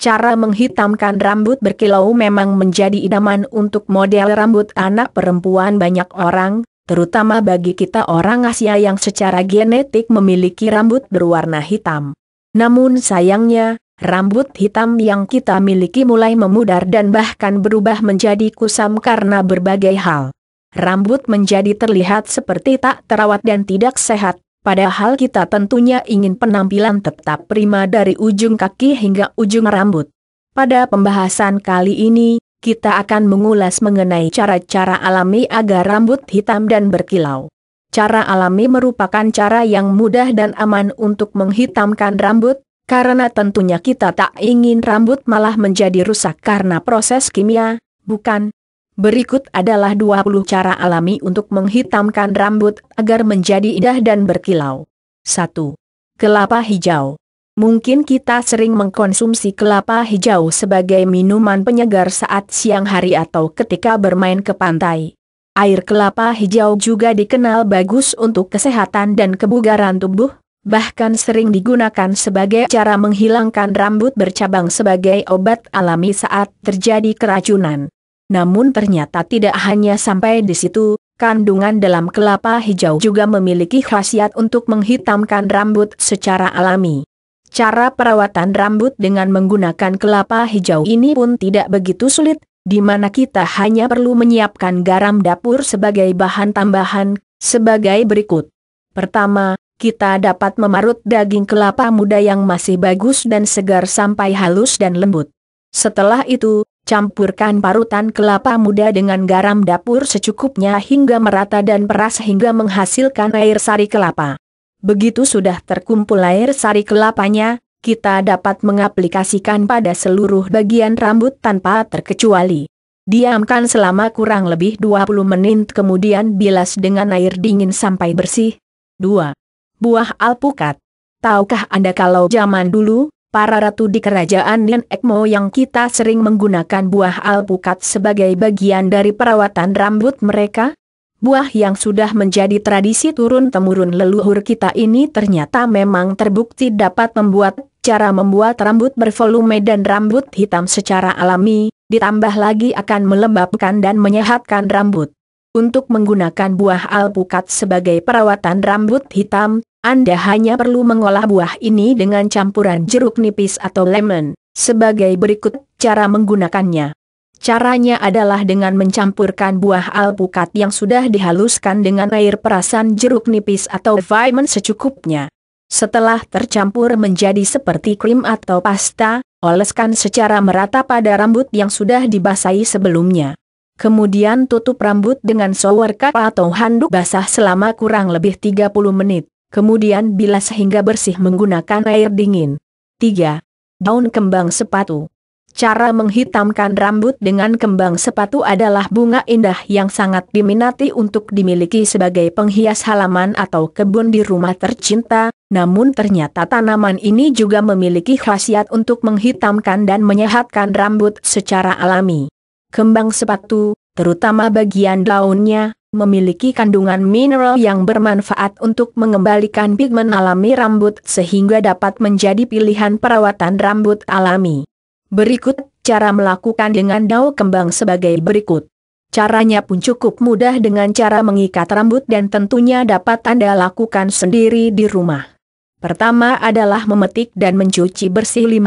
Cara menghitamkan rambut berkilau memang menjadi idaman untuk model rambut anak perempuan banyak orang, terutama bagi kita orang Asia yang secara genetik memiliki rambut berwarna hitam. Namun sayangnya, rambut hitam yang kita miliki mulai memudar dan bahkan berubah menjadi kusam karena berbagai hal. Rambut menjadi terlihat seperti tak terawat dan tidak sehat, Padahal kita tentunya ingin penampilan tetap prima dari ujung kaki hingga ujung rambut. Pada pembahasan kali ini, kita akan mengulas mengenai cara-cara alami agar rambut hitam dan berkilau. Cara alami merupakan cara yang mudah dan aman untuk menghitamkan rambut, karena tentunya kita tak ingin rambut malah menjadi rusak karena proses kimia, bukan? Berikut adalah 20 cara alami untuk menghitamkan rambut agar menjadi indah dan berkilau. 1. Kelapa hijau. Mungkin kita sering mengkonsumsi kelapa hijau sebagai minuman penyegar saat siang hari atau ketika bermain ke pantai. Air kelapa hijau juga dikenal bagus untuk kesehatan dan kebugaran tubuh, bahkan sering digunakan sebagai cara menghilangkan rambut bercabang sebagai obat alami saat terjadi keracunan. Namun ternyata tidak hanya sampai di situ, kandungan dalam kelapa hijau juga memiliki khasiat untuk menghitamkan rambut secara alami. Cara perawatan rambut dengan menggunakan kelapa hijau ini pun tidak begitu sulit, di mana kita hanya perlu menyiapkan garam dapur sebagai bahan tambahan, sebagai berikut. Pertama, kita dapat memarut daging kelapa muda yang masih bagus dan segar sampai halus dan lembut. Setelah itu, Campurkan parutan kelapa muda dengan garam dapur secukupnya hingga merata dan peras hingga menghasilkan air sari kelapa. Begitu sudah terkumpul air sari kelapanya, kita dapat mengaplikasikan pada seluruh bagian rambut tanpa terkecuali. Diamkan selama kurang lebih 20 menit kemudian bilas dengan air dingin sampai bersih. 2. Buah alpukat. Tahukah Anda kalau zaman dulu, para ratu di kerajaan Nian Ekmo yang kita sering menggunakan buah alpukat sebagai bagian dari perawatan rambut mereka? Buah yang sudah menjadi tradisi turun-temurun leluhur kita ini ternyata memang terbukti dapat membuat cara membuat rambut bervolume dan rambut hitam secara alami, ditambah lagi akan melembabkan dan menyehatkan rambut. Untuk menggunakan buah alpukat sebagai perawatan rambut hitam, Anda hanya perlu mengolah buah ini dengan campuran jeruk nipis atau lemon, sebagai berikut cara menggunakannya. Caranya adalah dengan mencampurkan buah alpukat yang sudah dihaluskan dengan air perasan jeruk nipis atau vitamin secukupnya. Setelah tercampur menjadi seperti krim atau pasta, oleskan secara merata pada rambut yang sudah dibasahi sebelumnya. Kemudian tutup rambut dengan shower cup atau handuk basah selama kurang lebih 30 menit. Kemudian bilas hingga bersih menggunakan air dingin. 3. Daun kembang sepatu Cara menghitamkan rambut dengan kembang sepatu adalah bunga indah yang sangat diminati untuk dimiliki sebagai penghias halaman atau kebun di rumah tercinta, namun ternyata tanaman ini juga memiliki khasiat untuk menghitamkan dan menyehatkan rambut secara alami kembang sepatu, terutama bagian daunnya, memiliki kandungan mineral yang bermanfaat untuk mengembalikan pigmen alami rambut sehingga dapat menjadi pilihan perawatan rambut alami. Berikut cara melakukan dengan daun kembang sebagai berikut. Caranya pun cukup mudah dengan cara mengikat rambut dan tentunya dapat Anda lakukan sendiri di rumah. Pertama adalah memetik dan mencuci bersih 15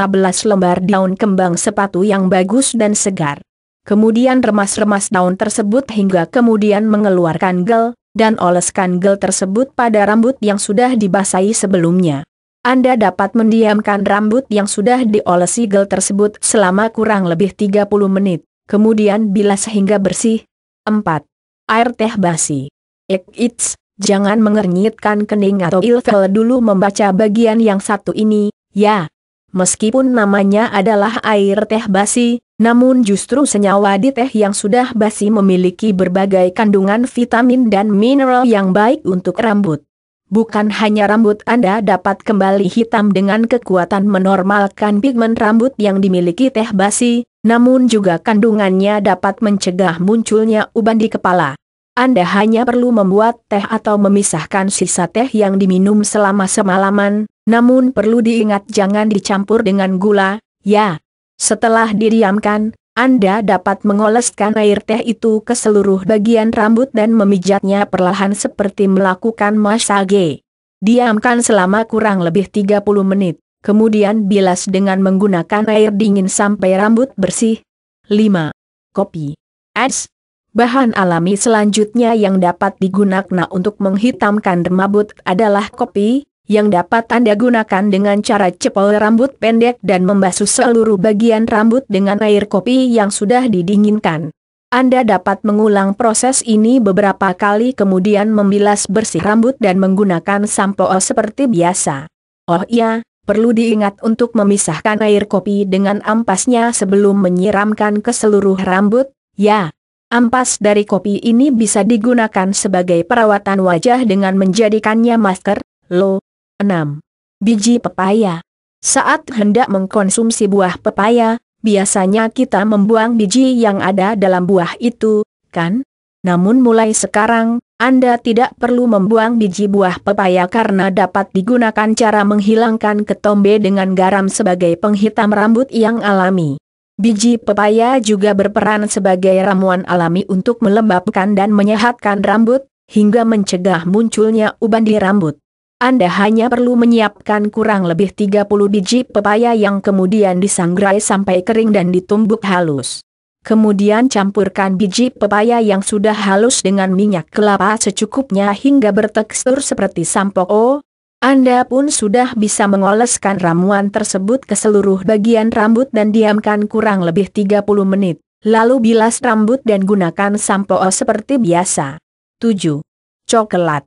lembar daun kembang sepatu yang bagus dan segar. Kemudian remas-remas daun tersebut hingga kemudian mengeluarkan gel, dan oleskan gel tersebut pada rambut yang sudah dibasahi sebelumnya. Anda dapat mendiamkan rambut yang sudah diolesi gel tersebut selama kurang lebih 30 menit, kemudian bilas hingga bersih. 4. Air teh basi. Ek It's, jangan mengernyitkan kening atau ilfel dulu membaca bagian yang satu ini, ya, Meskipun namanya adalah air teh basi, namun justru senyawa di teh yang sudah basi memiliki berbagai kandungan vitamin dan mineral yang baik untuk rambut. Bukan hanya rambut Anda dapat kembali hitam dengan kekuatan menormalkan pigmen rambut yang dimiliki teh basi, namun juga kandungannya dapat mencegah munculnya uban di kepala. Anda hanya perlu membuat teh atau memisahkan sisa teh yang diminum selama semalaman, namun perlu diingat jangan dicampur dengan gula, ya. Setelah didiamkan, Anda dapat mengoleskan air teh itu ke seluruh bagian rambut dan memijatnya perlahan seperti melakukan massage. Diamkan selama kurang lebih 30 menit, kemudian bilas dengan menggunakan air dingin sampai rambut bersih. 5. Kopi Ads Bahan alami selanjutnya yang dapat digunakan untuk menghitamkan rambut adalah kopi, yang dapat Anda gunakan dengan cara cepol rambut pendek dan membasuh seluruh bagian rambut dengan air kopi yang sudah didinginkan. Anda dapat mengulang proses ini beberapa kali kemudian membilas bersih rambut dan menggunakan sampo seperti biasa. Oh iya, perlu diingat untuk memisahkan air kopi dengan ampasnya sebelum menyiramkan ke seluruh rambut, ya. Ampas dari kopi ini bisa digunakan sebagai perawatan wajah dengan menjadikannya masker, lo, 6. Biji pepaya Saat hendak mengkonsumsi buah pepaya, biasanya kita membuang biji yang ada dalam buah itu, kan? Namun mulai sekarang, Anda tidak perlu membuang biji buah pepaya karena dapat digunakan cara menghilangkan ketombe dengan garam sebagai penghitam rambut yang alami. Biji pepaya juga berperan sebagai ramuan alami untuk melembabkan dan menyehatkan rambut, hingga mencegah munculnya uban di rambut. Anda hanya perlu menyiapkan kurang lebih 30 biji pepaya yang kemudian disangrai sampai kering dan ditumbuk halus. Kemudian campurkan biji pepaya yang sudah halus dengan minyak kelapa secukupnya hingga bertekstur seperti o. Oh, Anda pun sudah bisa mengoleskan ramuan tersebut ke seluruh bagian rambut dan diamkan kurang lebih 30 menit. Lalu bilas rambut dan gunakan sampo seperti biasa. 7. Coklat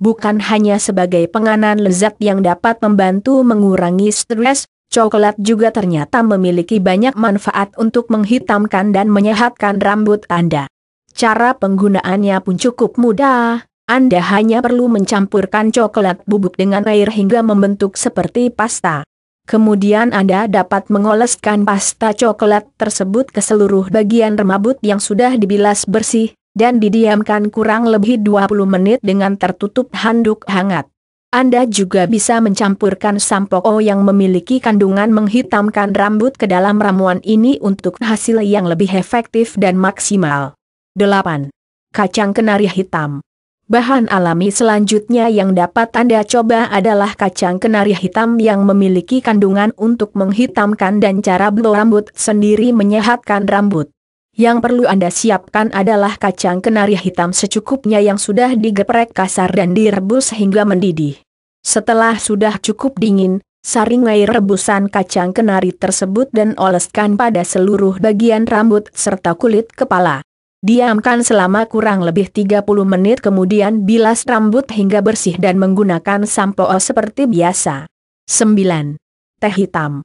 bukan hanya sebagai penganan lezat yang dapat membantu mengurangi stres, coklat juga ternyata memiliki banyak manfaat untuk menghitamkan dan menyehatkan rambut Anda. Cara penggunaannya pun cukup mudah. Anda hanya perlu mencampurkan coklat bubuk dengan air hingga membentuk seperti pasta. Kemudian Anda dapat mengoleskan pasta coklat tersebut ke seluruh bagian rambut yang sudah dibilas bersih, dan didiamkan kurang lebih 20 menit dengan tertutup handuk hangat. Anda juga bisa mencampurkan sampoko yang memiliki kandungan menghitamkan rambut ke dalam ramuan ini untuk hasil yang lebih efektif dan maksimal. 8. Kacang kenari hitam Bahan alami selanjutnya yang dapat Anda coba adalah kacang kenari hitam yang memiliki kandungan untuk menghitamkan dan cara blow rambut sendiri menyehatkan rambut. Yang perlu Anda siapkan adalah kacang kenari hitam secukupnya yang sudah digeprek kasar dan direbus hingga mendidih. Setelah sudah cukup dingin, saring air rebusan kacang kenari tersebut dan oleskan pada seluruh bagian rambut serta kulit kepala. Diamkan selama kurang lebih 30 menit kemudian bilas rambut hingga bersih dan menggunakan sampo seperti biasa. 9. Teh hitam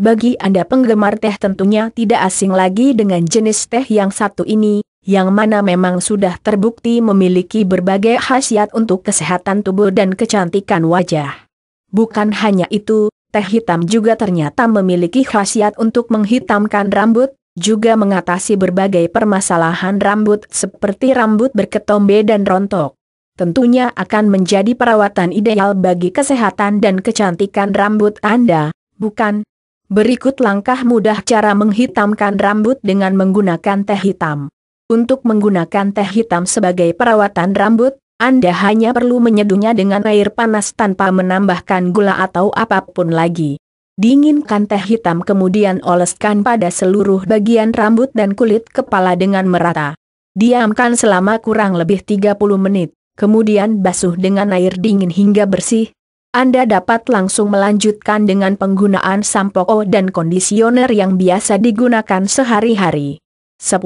bagi Anda penggemar teh tentunya tidak asing lagi dengan jenis teh yang satu ini, yang mana memang sudah terbukti memiliki berbagai khasiat untuk kesehatan tubuh dan kecantikan wajah. Bukan hanya itu, teh hitam juga ternyata memiliki khasiat untuk menghitamkan rambut, juga mengatasi berbagai permasalahan rambut seperti rambut berketombe dan rontok. Tentunya akan menjadi perawatan ideal bagi kesehatan dan kecantikan rambut Anda, bukan? Berikut langkah mudah cara menghitamkan rambut dengan menggunakan teh hitam. Untuk menggunakan teh hitam sebagai perawatan rambut, Anda hanya perlu menyeduhnya dengan air panas tanpa menambahkan gula atau apapun lagi. Dinginkan teh hitam kemudian oleskan pada seluruh bagian rambut dan kulit kepala dengan merata. Diamkan selama kurang lebih 30 menit, kemudian basuh dengan air dingin hingga bersih, anda dapat langsung melanjutkan dengan penggunaan sampo o dan kondisioner yang biasa digunakan sehari-hari. 10.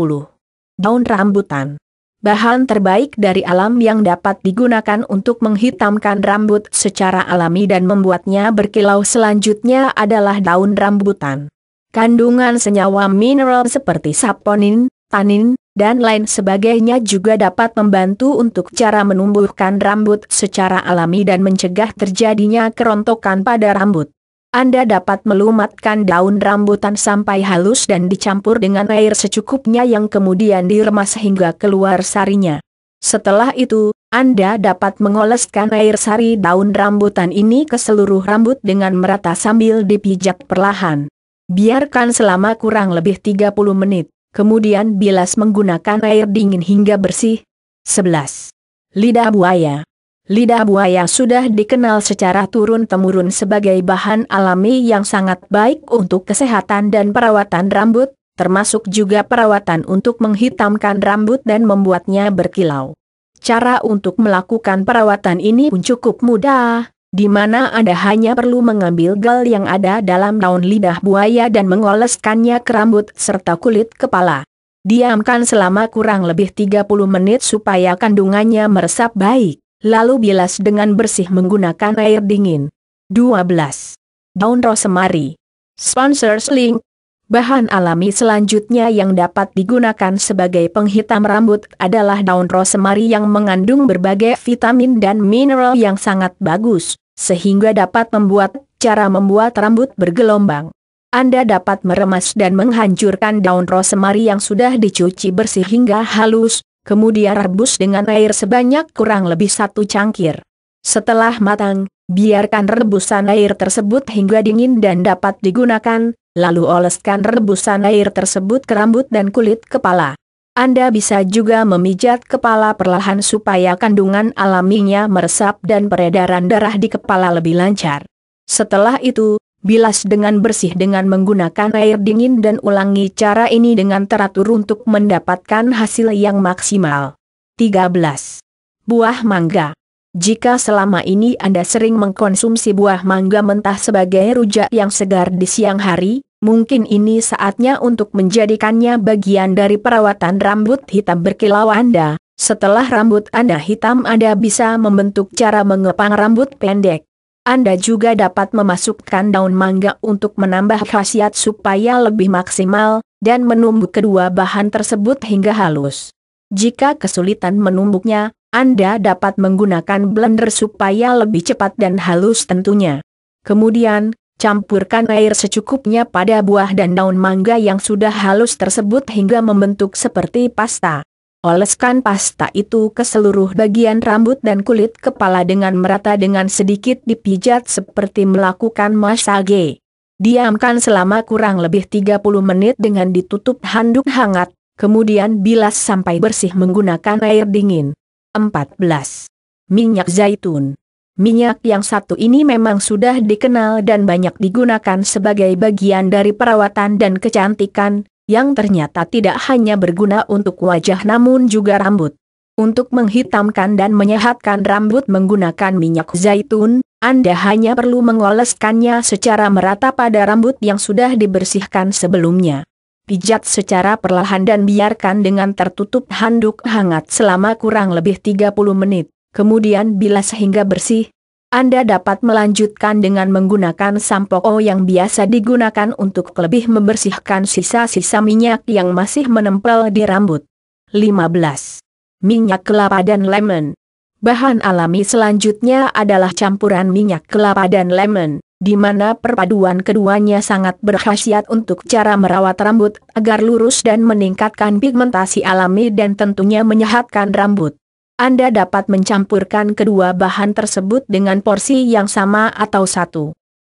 Daun rambutan. Bahan terbaik dari alam yang dapat digunakan untuk menghitamkan rambut secara alami dan membuatnya berkilau selanjutnya adalah daun rambutan. Kandungan senyawa mineral seperti saponin, tanin, dan lain sebagainya juga dapat membantu untuk cara menumbuhkan rambut secara alami dan mencegah terjadinya kerontokan pada rambut. Anda dapat melumatkan daun rambutan sampai halus dan dicampur dengan air secukupnya yang kemudian diremas hingga keluar sarinya. Setelah itu, Anda dapat mengoleskan air sari daun rambutan ini ke seluruh rambut dengan merata sambil dipijak perlahan. Biarkan selama kurang lebih 30 menit. Kemudian bilas menggunakan air dingin hingga bersih. 11. Lidah buaya Lidah buaya sudah dikenal secara turun-temurun sebagai bahan alami yang sangat baik untuk kesehatan dan perawatan rambut, termasuk juga perawatan untuk menghitamkan rambut dan membuatnya berkilau. Cara untuk melakukan perawatan ini pun cukup mudah, di mana Anda hanya perlu mengambil gel yang ada dalam daun lidah buaya dan mengoleskannya ke rambut serta kulit kepala. Diamkan selama kurang lebih 30 menit supaya kandungannya meresap baik, lalu bilas dengan bersih menggunakan air dingin. 12. Daun rosemary. Sponsors link. Bahan alami selanjutnya yang dapat digunakan sebagai penghitam rambut adalah daun rosemary yang mengandung berbagai vitamin dan mineral yang sangat bagus sehingga dapat membuat cara membuat rambut bergelombang. Anda dapat meremas dan menghancurkan daun rosemary yang sudah dicuci bersih hingga halus, kemudian rebus dengan air sebanyak kurang lebih satu cangkir. Setelah matang, biarkan rebusan air tersebut hingga dingin dan dapat digunakan, lalu oleskan rebusan air tersebut ke rambut dan kulit kepala. Anda bisa juga memijat kepala perlahan supaya kandungan alaminya meresap dan peredaran darah di kepala lebih lancar. Setelah itu, bilas dengan bersih dengan menggunakan air dingin dan ulangi cara ini dengan teratur untuk mendapatkan hasil yang maksimal. 13. Buah mangga jika selama ini Anda sering mengkonsumsi buah mangga mentah sebagai rujak yang segar di siang hari, mungkin ini saatnya untuk menjadikannya bagian dari perawatan rambut hitam berkilau Anda. Setelah rambut Anda hitam Anda bisa membentuk cara mengepang rambut pendek. Anda juga dapat memasukkan daun mangga untuk menambah khasiat supaya lebih maksimal, dan menumbuk kedua bahan tersebut hingga halus. Jika kesulitan menumbuknya, Anda dapat menggunakan blender supaya lebih cepat dan halus tentunya. Kemudian, Campurkan air secukupnya pada buah dan daun mangga yang sudah halus tersebut hingga membentuk seperti pasta. Oleskan pasta itu ke seluruh bagian rambut dan kulit kepala dengan merata dengan sedikit dipijat seperti melakukan massage. Diamkan selama kurang lebih 30 menit dengan ditutup handuk hangat, kemudian bilas sampai bersih menggunakan air dingin. 14. Minyak zaitun Minyak yang satu ini memang sudah dikenal dan banyak digunakan sebagai bagian dari perawatan dan kecantikan, yang ternyata tidak hanya berguna untuk wajah namun juga rambut. Untuk menghitamkan dan menyehatkan rambut menggunakan minyak zaitun, Anda hanya perlu mengoleskannya secara merata pada rambut yang sudah dibersihkan sebelumnya. Pijat secara perlahan dan biarkan dengan tertutup handuk hangat selama kurang lebih 30 menit kemudian bilas sehingga bersih, Anda dapat melanjutkan dengan menggunakan sampo o yang biasa digunakan untuk lebih membersihkan sisa-sisa minyak yang masih menempel di rambut. 15. Minyak kelapa dan lemon Bahan alami selanjutnya adalah campuran minyak kelapa dan lemon di mana perpaduan keduanya sangat berkhasiat untuk cara merawat rambut agar lurus dan meningkatkan pigmentasi alami dan tentunya menyehatkan rambut. Anda dapat mencampurkan kedua bahan tersebut dengan porsi yang sama atau satu.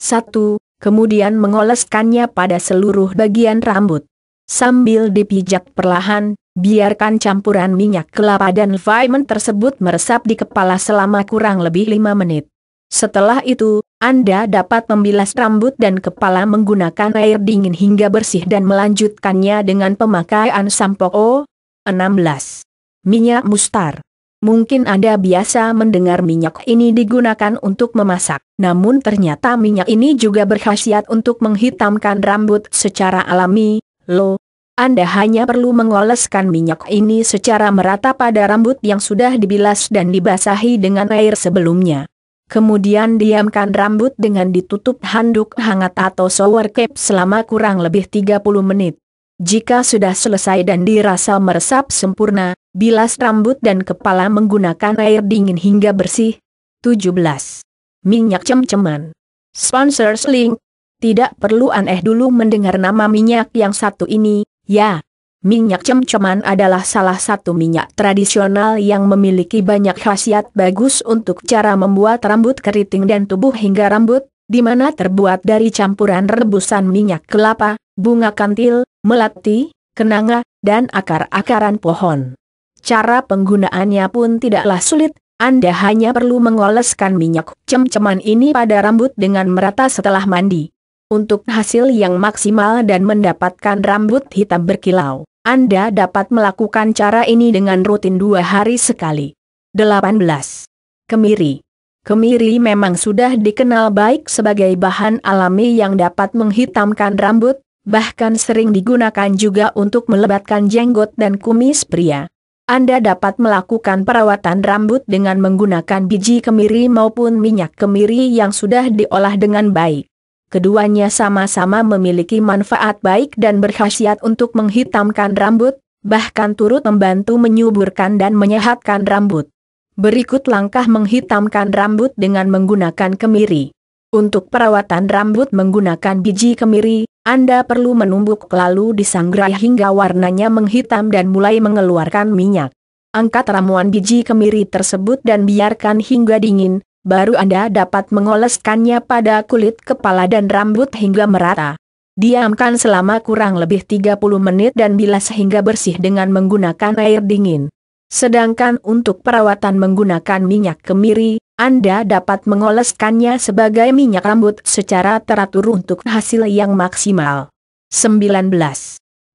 Satu, kemudian mengoleskannya pada seluruh bagian rambut. Sambil dipijak perlahan, biarkan campuran minyak kelapa dan vitamin tersebut meresap di kepala selama kurang lebih 5 menit. Setelah itu, Anda dapat membilas rambut dan kepala menggunakan air dingin hingga bersih dan melanjutkannya dengan pemakaian sampo O16. Minyak mustar Mungkin Anda biasa mendengar minyak ini digunakan untuk memasak, namun ternyata minyak ini juga berkhasiat untuk menghitamkan rambut secara alami, loh. Anda hanya perlu mengoleskan minyak ini secara merata pada rambut yang sudah dibilas dan dibasahi dengan air sebelumnya. Kemudian diamkan rambut dengan ditutup handuk hangat atau shower cap selama kurang lebih 30 menit. Jika sudah selesai dan dirasa meresap sempurna, bilas rambut dan kepala menggunakan air dingin hingga bersih. 17. Minyak cem-ceman. Sponsor link. Tidak perlu aneh dulu mendengar nama minyak yang satu ini, ya. Minyak cem-ceman adalah salah satu minyak tradisional yang memiliki banyak khasiat bagus untuk cara membuat rambut keriting dan tubuh hingga rambut, di mana terbuat dari campuran rebusan minyak kelapa, bunga kantil, melati, kenanga, dan akar-akaran pohon. Cara penggunaannya pun tidaklah sulit, Anda hanya perlu mengoleskan minyak cem-ceman ini pada rambut dengan merata setelah mandi. Untuk hasil yang maksimal dan mendapatkan rambut hitam berkilau, Anda dapat melakukan cara ini dengan rutin dua hari sekali. 18. Kemiri Kemiri memang sudah dikenal baik sebagai bahan alami yang dapat menghitamkan rambut, bahkan sering digunakan juga untuk melebatkan jenggot dan kumis pria. Anda dapat melakukan perawatan rambut dengan menggunakan biji kemiri maupun minyak kemiri yang sudah diolah dengan baik. Keduanya sama-sama memiliki manfaat baik dan berkhasiat untuk menghitamkan rambut, bahkan turut membantu menyuburkan dan menyehatkan rambut. Berikut langkah menghitamkan rambut dengan menggunakan kemiri. Untuk perawatan rambut menggunakan biji kemiri, anda perlu menumbuk lalu disangrai hingga warnanya menghitam dan mulai mengeluarkan minyak. Angkat ramuan biji kemiri tersebut dan biarkan hingga dingin, baru Anda dapat mengoleskannya pada kulit kepala dan rambut hingga merata. Diamkan selama kurang lebih 30 menit dan bilas hingga bersih dengan menggunakan air dingin. Sedangkan untuk perawatan menggunakan minyak kemiri, Anda dapat mengoleskannya sebagai minyak rambut secara teratur untuk hasil yang maksimal. 19.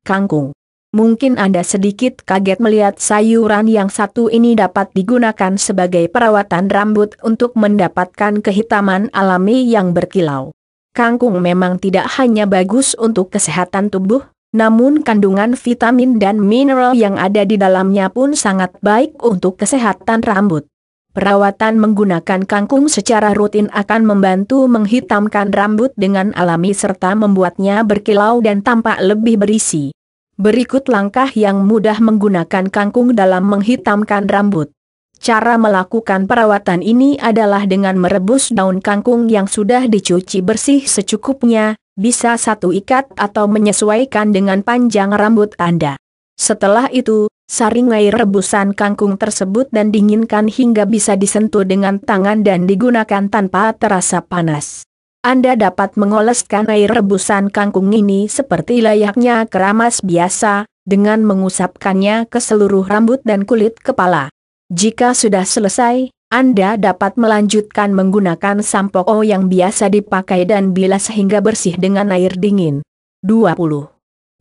Kangkung Mungkin Anda sedikit kaget melihat sayuran yang satu ini dapat digunakan sebagai perawatan rambut untuk mendapatkan kehitaman alami yang berkilau. Kangkung memang tidak hanya bagus untuk kesehatan tubuh, namun kandungan vitamin dan mineral yang ada di dalamnya pun sangat baik untuk kesehatan rambut. Perawatan menggunakan kangkung secara rutin akan membantu menghitamkan rambut dengan alami serta membuatnya berkilau dan tampak lebih berisi. Berikut langkah yang mudah menggunakan kangkung dalam menghitamkan rambut. Cara melakukan perawatan ini adalah dengan merebus daun kangkung yang sudah dicuci bersih secukupnya, bisa satu ikat atau menyesuaikan dengan panjang rambut Anda. Setelah itu, saring air rebusan kangkung tersebut dan dinginkan hingga bisa disentuh dengan tangan dan digunakan tanpa terasa panas. Anda dapat mengoleskan air rebusan kangkung ini seperti layaknya keramas biasa, dengan mengusapkannya ke seluruh rambut dan kulit kepala. Jika sudah selesai, anda dapat melanjutkan menggunakan sampo yang biasa dipakai dan bilas sehingga bersih dengan air dingin. 20.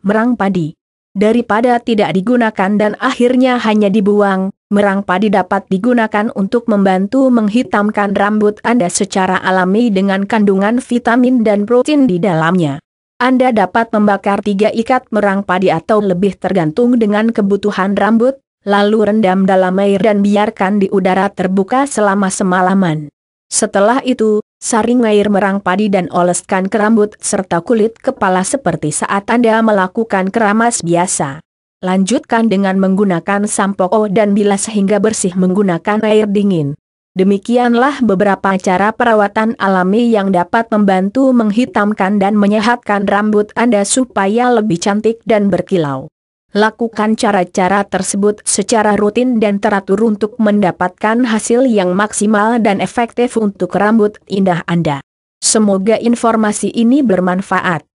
Merang padi. Daripada tidak digunakan dan akhirnya hanya dibuang, merang padi dapat digunakan untuk membantu menghitamkan rambut Anda secara alami dengan kandungan vitamin dan protein di dalamnya. Anda dapat membakar tiga ikat merang padi atau lebih tergantung dengan kebutuhan rambut, lalu rendam dalam air dan biarkan di udara terbuka selama semalaman. Setelah itu, saring air merang padi dan oleskan ke rambut serta kulit kepala seperti saat Anda melakukan keramas biasa. Lanjutkan dengan menggunakan sampo oh dan bilas sehingga bersih menggunakan air dingin. Demikianlah beberapa cara perawatan alami yang dapat membantu menghitamkan dan menyehatkan rambut Anda supaya lebih cantik dan berkilau. Lakukan cara-cara tersebut secara rutin dan teratur untuk mendapatkan hasil yang maksimal dan efektif untuk rambut indah Anda. Semoga informasi ini bermanfaat.